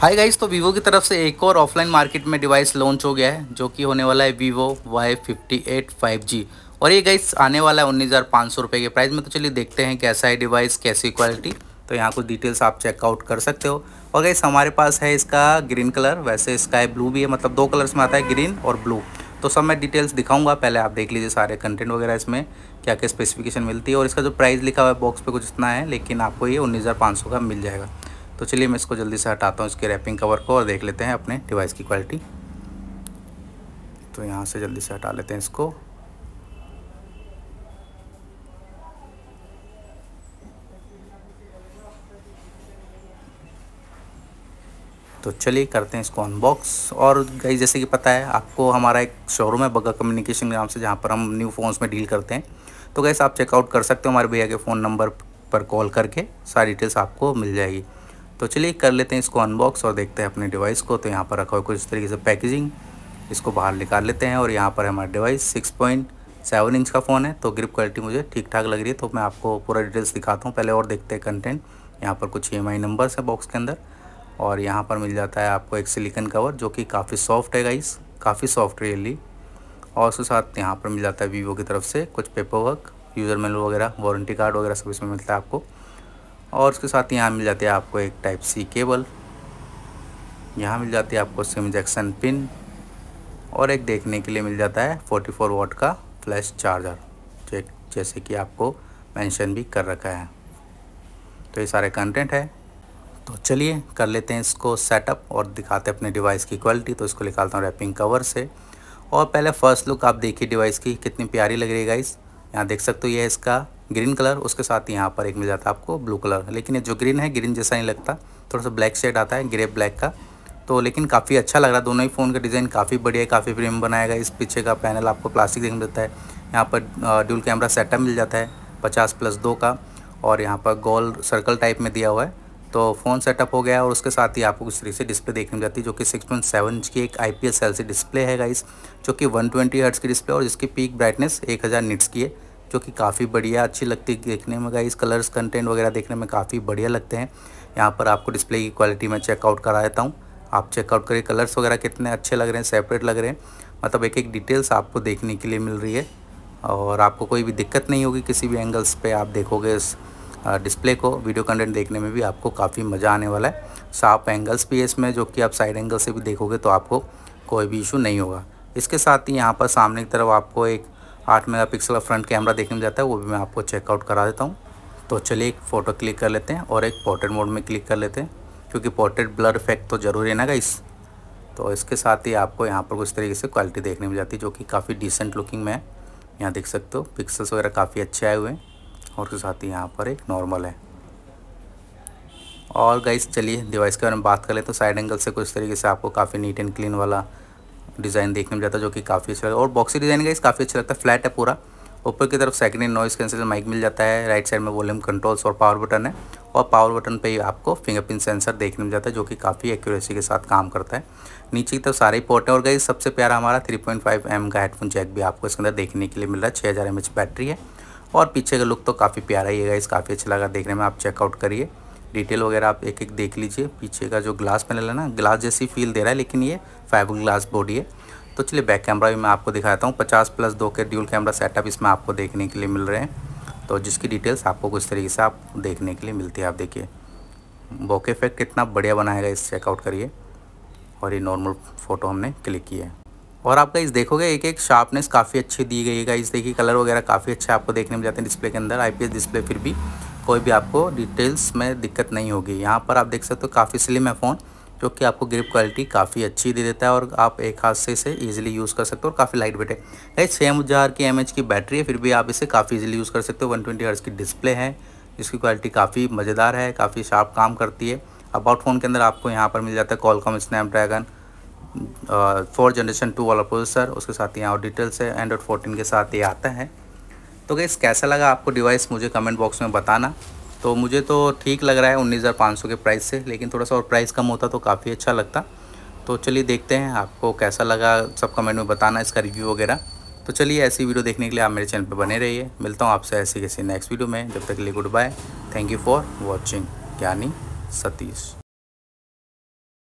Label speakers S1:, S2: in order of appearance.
S1: hi guys तो Vivo की तरफ से एक और ऑफलाइन मार्केट में डिवाइस लॉन्च हो गया है जो कि होने वाला है Vivo Y fifty eight five G और ये गाइस आने वाला है उन्नीस हज़ार पाँच सौ रुपये के प्राइस में तो चलिए देखते हैं कैसा है डिवाइस कैसी क्वालिटी तो यहाँ कुछ डिटेल्स आप चेकआउट कर सकते हो और गाइस हमारे पास है इसका ग्रीन कलर वैसे स्काई ब्लू भी है मतलब दो कलर्स में आता है ग्रीन और ब्लू तो सब मैं डिटेल्स दिखाऊँगा पहले आप देख लीजिए सारे कंटेंट वगैरह इसमें क्या क्या स्पेसिफिकेशन मिलती है और इसका जो प्राइस लिखा हुआ है बॉक्स पर कुछ इतना है लेकिन आपको ये उन्नीस हज़ार पाँच सौ का मिल जाएगा तो चलिए मैं इसको जल्दी से हटाता हूँ इसके रैपिंग कवर को और देख लेते हैं अपने डिवाइस की क्वालिटी तो यहाँ से जल्दी से हटा लेते हैं इसको तो चलिए करते हैं इसको अनबॉक्स और गई जैसे कि पता है आपको हमारा एक शोरूम है बग्गा कम्युनिकेशन नाम से जहाँ पर हम न्यू फ़ोन्स में डील करते हैं तो गैस आप चेकआउट कर सकते हो हमारे भैया के फ़ोन नंबर पर कॉल करके सारी डिटेल्स आपको मिल जाएगी तो चलिए कर लेते हैं इसको अनबॉक्स और देखते हैं अपने डिवाइस को तो यहाँ पर रखा हुआ कुछ इस तरीके से पैकेजिंग इसको बाहर निकाल लेते हैं और यहाँ पर हमारा device six point seven inch का फ़ोन है तो ग्रिप क्वालिटी मुझे ठीक ठाक लग रही है तो मैं आपको पूरा डिटेल्स दिखाता हूँ पहले और देखते हैं कंटेंट यहाँ पर कुछ ई एम आई नंबर्स है बॉक्स के अंदर और यहाँ पर मिल जाता है आपको एक सिलिकन कवर जो कि काफ़ी सॉफ्ट है गाइस काफ़ी सॉफ्ट रियली और उसके साथ यहाँ पर मिल जाता है वीवो की तरफ से कुछ पेपर वर्क यूज़र मैनुअल वगैरह वारंटी कार्ड वगैरह सब इसमें मिलता है आपको और उसके साथ यहाँ मिल जाती है आपको एक टाइप सी केबल यहाँ मिल जाती है आपको सिम जैक्सन पिन और एक देखने के लिए मिल जाता है 44 वॉट का फ्लैश चार्जर जैसे कि आपको मेंशन भी कर रखा है तो ये सारे कंटेंट है तो चलिए कर लेते हैं इसको सेटअप और दिखाते हैं अपने डिवाइस की क्वालिटी तो इसको निकालता हूँ रैपिंग कवर से और पहले फ़र्स्ट लुक आप देखिए डिवाइस की कितनी प्यारी लग रही है गाइस यहाँ देख सकते हो ये इसका ग्रीन कलर उसके साथ यहाँ पर एक मिल जाता है आपको ब्लू कलर लेकिन ये जो ग्रीन है ग्रीन जैसा नहीं लगता थोड़ा सा ब्लैक शेड आता है ग्रे ब्लैक का तो लेकिन काफ़ी अच्छा लग रहा है दोनों ही फ़ोन का डिज़ाइन काफ़ी बढ़िया है काफ़ी प्रीमियम बनाया गया इस पीछे का पैनल आपको प्लास्टिक देखने मिलता है यहाँ पर ड्यूल कैमरा सेटअप मिल जाता है पचास प्लस दो का और यहाँ पर गोल सर्कल टाइप में दिया हुआ है तो फ़ोन सेटअप हो गया और उसके साथ ही आपको इस तरीके से डिस्प्ले देखने मिल जाती है जो कि सिक्स पॉइंट सेवन इंच की एक I P S L C display है गाइस जो कि ट्वेंटी हर्ट्स की डिस्प्ले और जिसकी पीक ब्राइटनेस हज़ार निट्स की है जो कि काफ़ी बढ़िया अच्छी लगती है देखने में गाइस कलर्स कंटेंट वगैरह देखने में काफ़ी बढ़िया लगते हैं यहाँ पर आपको डिस्प्ले की क्वालिटी में चेकआउट करा देता हूँ आप चेकआउट करिए कलर्स वगैरह कितने अच्छे लग रहे हैं सेपरेट लग रहे हैं मतलब एक एक डिटेल्स आपको देखने के लिए मिल रही है और आपको कोई भी दिक्कत नहीं होगी किसी भी एंगल्स पर आप देखोगे इस डिस्प्ले को वीडियो कंटेंट देखने में भी आपको काफ़ी मज़ा आने वाला है साफ एंगल्स भी है इसमें जो कि आप साइड एंगल से भी देखोगे तो आपको कोई भी इशू नहीं होगा इसके साथ ही यहाँ पर सामने की तरफ आपको एक आठ मेगा पिक्सल का फ्रंट कैमरा देखने में जाता है वो भी मैं आपको चेकआउट करा देता हूँ तो चलिए एक फ़ोटो क्लिक कर लेते हैं और एक पोर्ट्रेट मोड में क्लिक कर लेते हैं क्योंकि पोर्ट्रेट ब्लर इफेक्ट तो ज़रूरी है ना गाइस तो इसके साथ ही आपको यहाँ पर कुछ तरीके से क्वालिटी देखने में जाती है जो कि काफ़ी डिसेंट लुकिंग में है यहाँ देख सकते हो पिक्सल्स वगैरह काफ़ी अच्छे आए हुए हैं और उसके साथ ही यहाँ पर एक नॉर्मल है और गाइस चलिए डिवाइस के बारे में बात कर लें तो साइड एंगल से कुछ तरीके से आपको काफ़ी नीट एंड क्लीन वाला डिज़ाइन देखने में जाता है जो कि काफ़ी अच्छा लगता है और बॉक्सी डिज़ाइन का इस काफ़ी अच्छा लगता है फ्लैट है पूरा ऊपर की तरफ सेकंड नॉइस कैंसिल माइक मिल जाता है राइट साइड में वॉल्यूम कंट्रोल्स और पावर बटन है और पावर बटन पर ही आपको फिंगरप्रिंट सेंसर देखने में जाता है जो कि काफ़ी एक्यूरेसी के साथ काम करता है नीचे की तरफ सारे पोर्ट है और गई सबसे प्यारा हमारा फाइव एम का हेडफोन जैक भी आपको इसके अंदर देखने के लिए मिल रहा है छः हज़ार बैटरी है और पीछे का लुक तो काफ़ी प्यारा ही है इस काफ़ी अच्छा लगा देखने में आप चेकआउट करिए डिटेल वगैरह आप एक एक देख लीजिए पीछे का जो ग्लास पैनल है ना ग्लास जैसी फील दे रहा है लेकिन ये फाइबर ग्लास बॉडी है तो चलिए बैक कैमरा भी मैं आपको दिखाता हूँ पचास प्लस दो के ड्यूल कैमरा सेटअप इसमें आपको देखने के लिए मिल रहे हैं तो जिसकी डिटेल्स आपको कुछ तरीके से आप देखने के लिए मिलती है आप देखिए बोके इफेक्ट कितना बढ़िया बनाया गया इस चेकआउट करिए और ये नॉर्मल फ़ोटो हमने क्लिक किया है और आपका इस देखोगे एक एक शार्पनेस काफ़ी अच्छी दी गई है इस देखिए कलर वगैरह काफ़ी अच्छे आपको देखने में जाते हैं डिस्प्ले के अंदर आईपीएस डिस्प्ले फिर भी कोई भी आपको डिटेल्स में दिक्कत नहीं होगी यहाँ पर आप देख सकते हो काफ़ी स्लिम है फ़ोन जो कि आपको ग्रिप क्वालिटी काफ़ी अच्छी दे देता है और आप एक हाथ से इसे ईजिली यूज़ कर सकते हो और काफ़ी लाइट वेट है भाई छः हज़ार की एम की बैटरी है फिर भी आप इसे काफ़ी ईजिली यूज़ कर सकते हो वन ट्वेंटी की डिस्प्ले है इसकी क्वालिटी काफ़ी मज़ेदार है काफ़ी शार्प काम करती है अबाउट फ़ोन के अंदर आपको यहाँ पर मिल जाता है Qualcomm Snapdragon four generation two वाला प्रोसेसर उसके साथ यहाँ और डिटेल्स है एंड्रॉयड फोर्टीन के साथ ये आता है तो गैस कैसा लगा आपको डिवाइस मुझे कमेंट बॉक्स में बताना तो मुझे तो ठीक लग रहा है उन्नीस हज़ार पाँच सौ के प्राइस से लेकिन थोड़ा सा और प्राइस कम होता तो काफ़ी अच्छा लगता तो चलिए देखते हैं आपको कैसा लगा सब कमेंट में बताना इसका रिव्यू वगैरह तो चलिए ऐसी वीडियो देखने के लिए आप मेरे चैनल पर बने रहिए मिलता हूँ आपसे ऐसी किसी नेक्स्ट वीडियो में जब तक के लिए good bye thank you for watching Gyani Satish